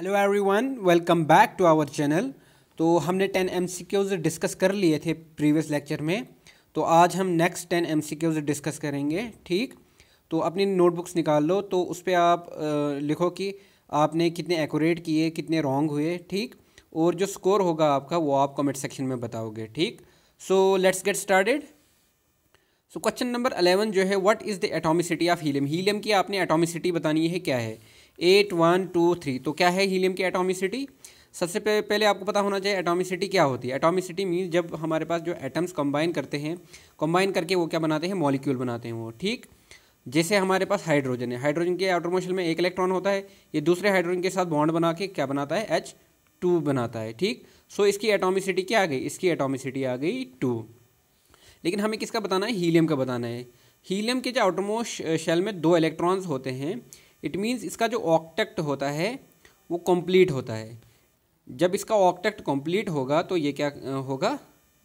hello everyone welcome back to our channel तो हमने ten M C Qs discuss कर लिए थे प्रीवियस लेक्चर में तो आज हम next ten M C Qs discuss करेंगे ठीक तो अपनी नोटबुक्स निकाल लो तो उस पर आप लिखो कि आपने कितने एक्यूरेट किए कितने रॉन्ग हुए ठीक और जो स्कोर होगा आपका वो आप कमेंट सेक्शन में बताओगे ठीक so let's get started so question number eleven जो है what is the atomicity of helium helium की आपने एटॉमिसिटी बतानी है क्या है एट वन टू थ्री तो क्या है हीलियम की एटॉमिसिटी सबसे पहले आपको पता होना चाहिए एटॉमिसिटी क्या होती है एटॉमिसिटी मीन्स जब हमारे पास जो एटम्स कंबाइन करते हैं कंबाइन करके वो क्या बनाते हैं मॉलिक्यूल बनाते हैं वो ठीक जैसे हमारे पास हाइड्रोजन है हाइड्रोजन के आउटरमोशल में एक इलेक्ट्रॉन होता है ये दूसरे हाइड्रोजन के साथ बॉन्ड बना के क्या बनाता है एच टू बनाता है ठीक सो इसकी एटॉमिसिटी क्या आ गई इसकी एटॉमिसिटी आ गई टू लेकिन हमें किसका बताना है हीलियम का बताना है हीलियम के जो आउटरमोस्ट शेल में दो इलेक्ट्रॉन्स होते हैं इट मीन्स इसका जो ऑक्टेक्ट होता है वो कंप्लीट होता है जब इसका ऑक्टेक्ट कंप्लीट होगा तो ये क्या होगा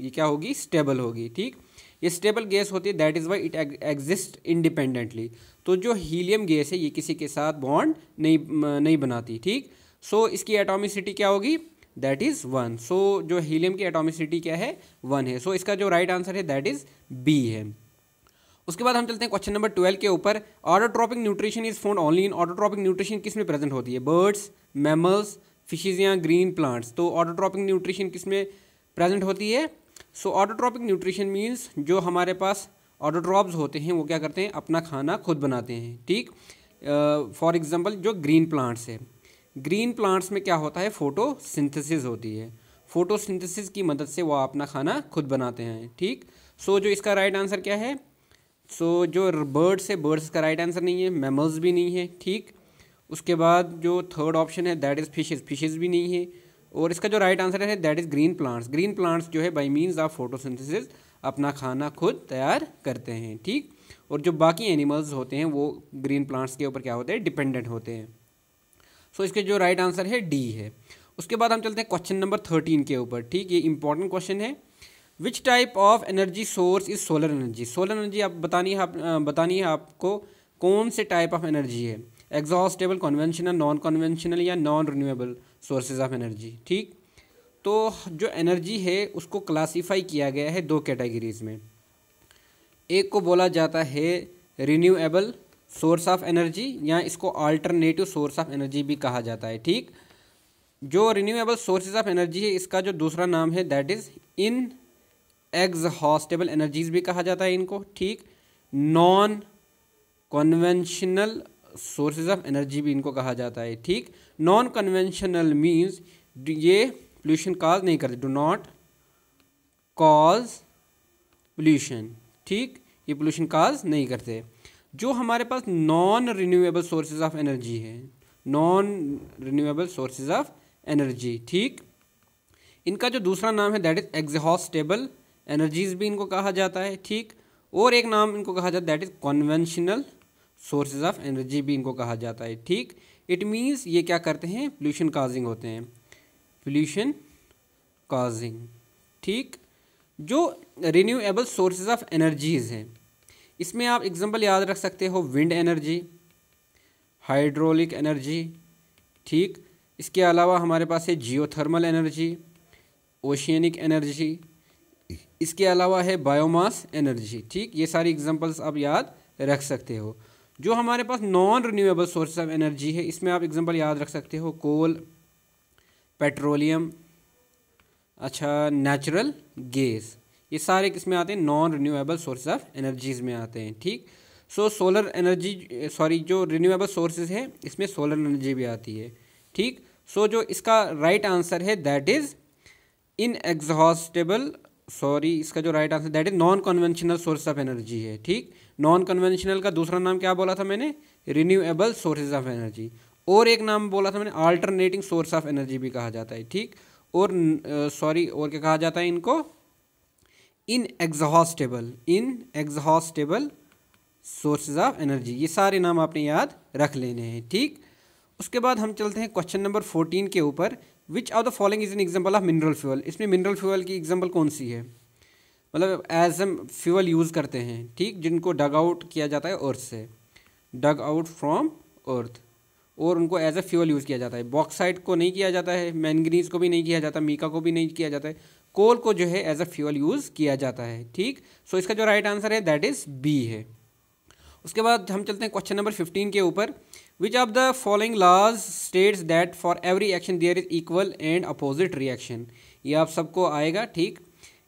ये क्या होगी स्टेबल होगी ठीक ये स्टेबल गैस होती है that is why it exist independently तो जो हीलियम गैस है ये किसी के साथ बॉन्ड नहीं नहीं बनाती ठीक सो so, इसकी एटोमिसिटी क्या होगी दैट इज़ वन सो जो हीलियम की एटोमिसिटी क्या है वन है सो so, इसका जो राइट right आंसर है दैट इज़ बी है उसके बाद हम चलते हैं क्वेश्चन नंबर ट्वेल्व के ऊपर autotrophic nutrition is found only in autotrophic nutrition किस में प्रेजेंट होती है बर्ड्स मैमल्स फिशेज या ग्रीन प्लांट्स तो ऑटोट्रॉपिक न्यूट्रिशन किस में प्रेजेंट होती है सो ऑटोट्रॉपिक न्यूट्रिशन मीन्स जो हमारे पास ऑटोट्रॉप्स होते हैं वो क्या करते हैं अपना खाना खुद बनाते हैं ठीक फॉर uh, एग्जाम्पल जो ग्रीन प्लांट्स है ग्रीन प्लांट्स में क्या होता है फोटोसिंथेसिस होती है फोटोसिंथेसिस की मदद से वो अपना खाना खुद बनाते हैं ठीक सो so, जो इसका राइट right आंसर क्या है सो so, जो बर्ड्स है बर्ड्स का राइट आंसर नहीं है मेमल्स भी नहीं है ठीक उसके बाद जो थर्ड ऑप्शन है दैट इज़ फिशेज़ फिशेज़ भी नहीं है और इसका जो राइट आंसर है that is green plants green plants जो है बाई मीन्स ऑफ फोटोसिंथेसिस अपना खाना खुद तैयार करते हैं ठीक और जो बाकी एनिमल्स होते हैं वो ग्रीन प्लांट्स के ऊपर क्या होते हैं डिपेंडेंट होते हैं सो so, इसके जो राइट आंसर है डी है उसके बाद हम चलते हैं क्वेश्चन नंबर थर्टीन के ऊपर ठीक ये इंपॉर्टेंट क्वेश्चन है which type of energy source is solar energy solar energy आप बतानी है आप बतानी है आपको कौन से टाइप ऑफ एनर्जी है एग्जॉस्टेबल कॉन्वेंशनल नॉन कन्वेंशनल या non renewable sources of energy ठीक तो जो एनर्जी है उसको क्लासीफाई किया गया है दो कैटेगरीज में एक को बोला जाता है रिन्यूएबल सोर्स ऑफ एनर्जी या इसको अल्टरनेटिव सोर्स ऑफ एनर्जी भी कहा जाता है ठीक जो रिन्यूएबल सोर्सेज ऑफ एनर्जी है इसका जो दूसरा नाम है that is inexhaustible energies भी कहा जाता है इनको ठीक non conventional sources of energy भी इनको कहा जाता है ठीक नॉन कन्वेंशनल मीन्स ये पोल्यूशन काज नहीं करते डू नॉट कॉज पोल्यूशन ठीक ये पोल्यूशन काज नहीं करते जो हमारे पास non renewable sources of energy है non renewable sources of energy ठीक इनका जो दूसरा नाम है दैट इज एग्जॉस्टेबल एनर्जीज भी इनको कहा जाता है ठीक और एक नाम इनको कहा जाता है that is conventional sources of energy भी इनको कहा जाता है ठीक इट मीन्स ये क्या करते हैं पोल्यूशन काजिंग होते हैं पोल्यूशन काजिंग ठीक जो रिन्यूएबल सोर्सेज ऑफ एनर्जीज हैं इसमें आप एग्जांपल याद रख सकते हो विंड एनर्जी हाइड्रोलिक एनर्जी ठीक इसके अलावा हमारे पास है जियोथर्मल एनर्जी ओशियनिक एनर्जी इसके अलावा है बायोमास एनर्जी ठीक ये सारी एग्जांपल्स आप याद रख सकते हो जो हमारे पास non renewable sources of energy है इसमें आप एग्जांपल याद रख सकते हो कोल पेट्रोलियम अच्छा नेचुरल गैस ये सारे किसमें आते हैं non renewable source of energies में आते हैं ठीक सो सोलर एनर्जी सॉरी जो रिन्यूएबल सोर्सेज है इसमें सोलर एनर्जी भी आती है ठीक सो so, जो इसका राइट right आंसर है दैट इज़ एग्जॉस्टेबल सॉरी इसका जो right answer that is non conventional source of energy है ठीक नॉन कन्वेंशनल का दूसरा नाम क्या बोला था मैंने रिन्यूएबल सोर्सेज ऑफ एनर्जी और एक नाम बोला था मैंने अल्टरनेटिंग सोर्स ऑफ एनर्जी भी कहा जाता है ठीक और सॉरी और क्या कहा जाता है इनको inexhaustible inexhaustible sources of energy ये सारे नाम आपने याद रख लेने हैं ठीक उसके बाद हम चलते हैं क्वेश्चन नंबर फोर्टीन के ऊपर which are the following is an example of mineral fuel इसमें मिनरल फ्यूल की एग्जाम्पल कौन सी है मतलब एज एम फ्यूअल यूज़ करते हैं ठीक जिनको डग आउट किया जाता है अर्थ से डग आउट फ्रॉम अर्थ और उनको एज ए फ्यूअल यूज़ किया जाता है बॉक्साइट को नहीं किया जाता है मैंगनीज को भी नहीं किया जाता मीका को भी नहीं किया जाता है कोल को जो है एज अ फ्यूअल यूज़ किया जाता है ठीक सो so, इसका जो राइट आंसर है दैट इज़ बी है उसके बाद हम चलते हैं क्वेश्चन नंबर फिफ्टीन के ऊपर which of the following laws states that for every action there is equal and opposite reaction ये आप सबको आएगा ठीक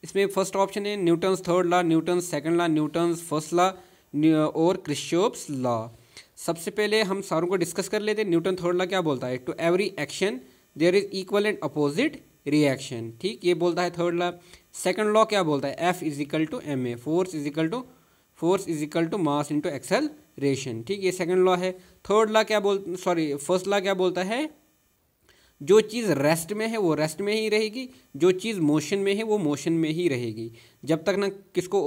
इसमें फर्स्ट ऑप्शन है Newton's third law Newton's second law Newton's first law और क्रिश्चोप्स लॉ सबसे पहले हम सारों को डिस्कस कर लेते हैं न्यूटन थर्ड लॉ क्या बोलता है to every action there is equal and opposite reaction ठीक ये बोलता है थर्ड लॉ सेकंड लॉ क्या बोलता है F is equal to M A force is equal to force is equal to mass into ration ठीक ये सेकंड लॉ है थर्ड लॉ क्या बोल सॉरी फर्स्ट लॉ क्या बोलता है जो चीज़ रेस्ट में है वो रेस्ट में ही रहेगी जो चीज़ मोशन में है वो मोशन में ही रहेगी जब तक ना किसको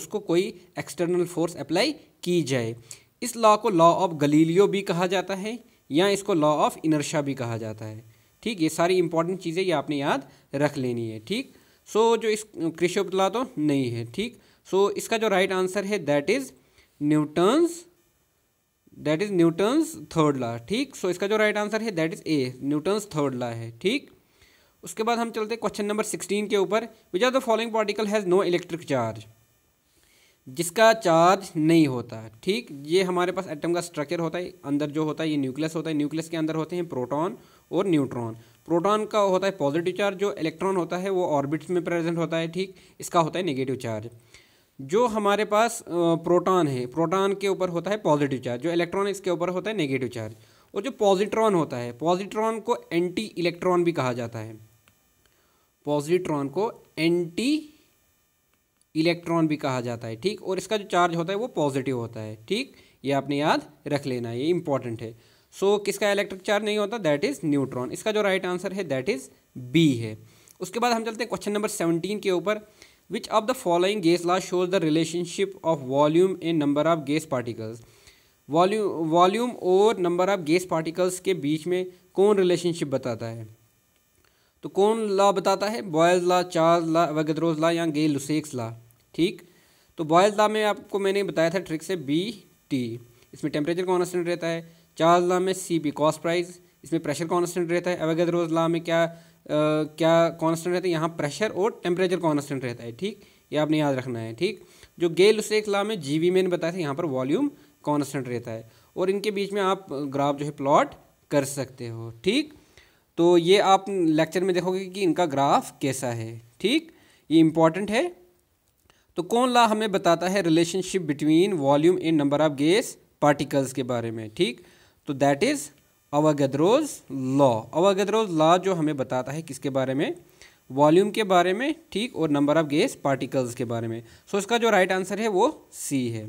उसको कोई एक्सटर्नल फोर्स अप्लाई की जाए इस लॉ को लॉ ऑफ गलीलियो भी कहा जाता है या इसको लॉ ऑफ इनर्शा भी कहा जाता है ठीक ये सारी इंपॉर्टेंट चीज़ें ये आपने याद रख लेनी है ठीक सो so, जो इस कृषि लॉ तो नहीं है ठीक सो so, इसका जो राइट आंसर है that is Newton's that is Newton's third law ठीक सो so, इसका जो राइट आंसर है that is A Newton's third law है ठीक उसके बाद हम चलते हैं क्वेश्चन नंबर सिक्सटीन के ऊपर which are the following particle has no electric charge जिसका चार्ज नहीं होता ठीक ये हमारे पास एटम का स्ट्रक्चर होता है अंदर जो होता है ये न्यूक्लियस होता है न्यूक्लियस के अंदर होते हैं प्रोटॉन और न्यूट्रॉन प्रोटॉन का होता है पॉजिटिव चार्ज जो इलेक्ट्रॉन होता है वो ऑर्बिट्स में प्रेजेंट होता है ठीक इसका होता है नेगेटिव चार्ज जो हमारे पास प्रोटॉन है प्रोटॉन के ऊपर होता है पॉजिटिव चार्ज जो इलेक्ट्रॉन इसके ऊपर होता है नेगेटिव चार्ज और जो पॉजिट्रॉन होता है पॉजिट्रॉन को एंटी इलेक्ट्रॉन भी कहा जाता है पॉजिट्रॉन को एंटी इलेक्ट्रॉन भी कहा जाता है ठीक और इसका जो चार्ज होता है वो पॉजिटिव होता है ठीक ये आपने याद रख लेना है ये इंपॉर्टेंट है सो so, किसका इलेक्ट्रिक चार्ज नहीं होता दैट इज़ न्यूट्रॉन इसका जो राइट right आंसर है दैट इज़ बी है उसके बाद हम चलते हैं क्वेश्चन नंबर सेवनटीन के ऊपर which of the following gas law shows the relationship of volume in number of gas particles volume volume और नंबर ऑफ गैस पार्टिकल्स के बीच में कौन रिलेशनशिप बताता है तो कौन लॉ बताता है Boyle's law Charles law Avogadro's law या गे लुसेक्स लॉ ठीक तो बॉयज़ लॉ में आपको मैंने बताया था ट्रिक से बी टी इसमें टेम्परेचर कॉन्स्टेंट रहता है चार्ल्स लॉ में सी पी कॉस्ट प्राइस इसमें प्रेशर कॉन्स्टेंट रहता है अवगद्रोज लॉ में क्या क्या कांस्टेंट रहता है यहाँ प्रेशर और टेम्परेचर कांस्टेंट रहता है ठीक ये आपने याद रखना है ठीक जो गेल उसेक ला में जी वी मैंने बताया था यहाँ पर वॉल्यूम कॉन्स्टेंट रहता है और इनके बीच में आप ग्राफ जो है प्लॉट कर सकते हो ठीक तो ये आप लेक्चर में देखोगे कि इनका ग्राफ कैसा है ठीक ये इम्पॉर्टेंट है तो कौन ला हमें बताता है relationship between volume and number of gas particles के बारे में ठीक तो that is Avogadro's law Avogadro's law जो हमें बताता है किसके बारे में वॉल्यूम के बारे में ठीक और नंबर ऑफ गैस पार्टिकल्स के बारे में सो so, इसका जो राइट right आंसर है वो सी है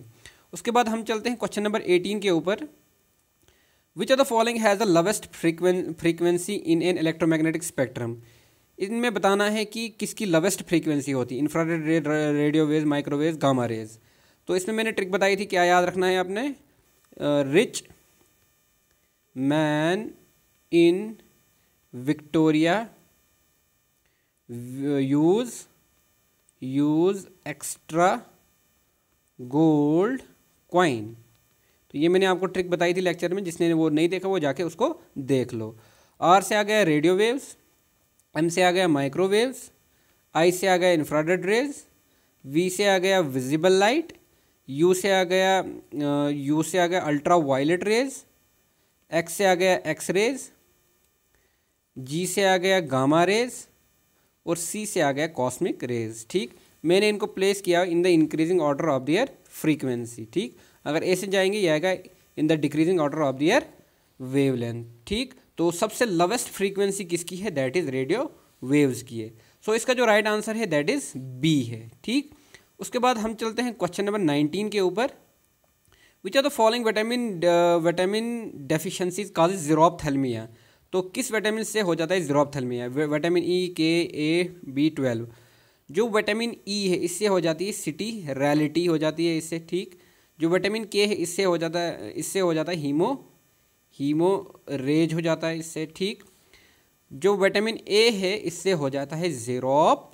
उसके बाद हम चलते हैं क्वेश्चन नंबर एटीन के ऊपर which are the following has the lowest frequency in an electromagnetic spectrum इनमें बताना है कि किसकी लवेस्ट फ्रीक्वेंसी होती है infrared radio waves microwaves gamma rays तो इसमें मैंने ट्रिक बताई थी क्या याद रखना है आपने rich man in Victoria use use extra gold coin तो ये मैंने आपको ट्रिक बताई थी लेक्चर में जिसने वो नहीं देखा वो जाके उसको देख लो आर से आ गया रेडियो वेव्स एम से आ गया माइक्रोवेव्स आई से आ गया इंफ्राडेड रेज वी से आ गया विजिबल लाइट यू से आ गया यू से आ गया अल्ट्रा वायलेट रेज़ एक्स से आ गया एक्स रेज जी से आ गया गामा रेज और सी से आ गया कॉस्मिक रेज ठीक मैंने इनको प्लेस किया in the increasing order of their frequency ठीक अगर ऐसे जाएंगे यह आएगा in the decreasing order of their wavelength ठीक तो सबसे लोवेस्ट फ्रीक्वेंसी किसकी है दैट इज़ रेडियो वेव्स की है सो so, इसका जो राइट right आंसर है दैट इज़ बी है ठीक उसके बाद हम चलते हैं क्वेश्चन नंबर नाइनटीन के ऊपर which are the following vitamin vitamin deficiencies जीरोप जीरोपथेलमिया तो किस विटामिन से हो जाता है जीरोपथेलमिया vitamin E K A B twelve जो विटामिन ई e है इससे हो जाती है सिटी रैलिटी हो जाती है इससे ठीक जो विटामिन के है इससे हो जाता है इससे हो जाता है हीमो हीमो रेज हो जाता है इससे ठीक जो विटामिन ए है इससे हो जाता है जेरोप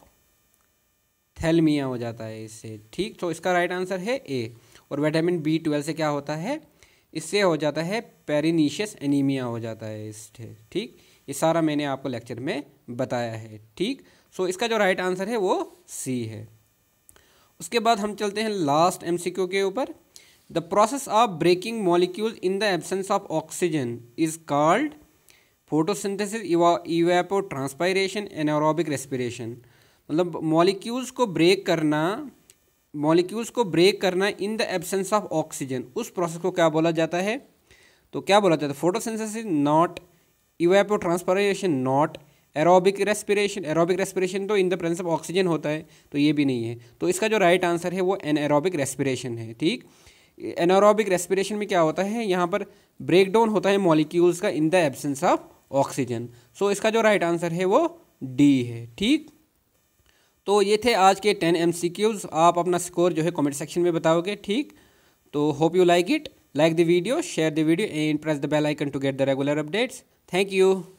थैलमिया हो जाता है इससे ठीक तो इसका राइट आंसर है ए और विटामिन बी ट्वेल्व से क्या होता है इससे हो जाता है पेरिनीशियस एनीमिया हो जाता है इससे ठीक ये सारा मैंने आपको लेक्चर में बताया है ठीक सो so, इसका जो राइट आंसर है वो सी है उसके बाद हम चलते हैं लास्ट एम के ऊपर the process of breaking molecule in the absence of oxygen is called photosynthesis evapotranspiration anaerobic respiration मतलब मॉलिक्यूल्स को ब्रेक करना मॉलिक्यूल्स को ब्रेक करना in the absence of oxygen उस प्रोसेस को क्या बोला जाता है तो क्या बोला जाता है is not evapotranspiration not aerobic respiration aerobic respiration तो in the presence of oxygen होता है तो ये भी नहीं है तो इसका जो राइट right आंसर है वो एन एरोबिक रेस्पिरेशन है ठीक एनारोबिक रेस्पिरेशन में क्या होता है यहाँ पर ब्रेक डाउन होता है मॉलिक्यूल्स का in the absence of oxygen so इसका जो राइट right आंसर है वो डी है ठीक तो ये थे आज के टेन एम सी क्यूज़ आप अपना स्कोर जो है कमेंट सेक्शन में बताओगे ठीक तो hope you like it like the video share the video and press the bell icon to get the regular updates thank you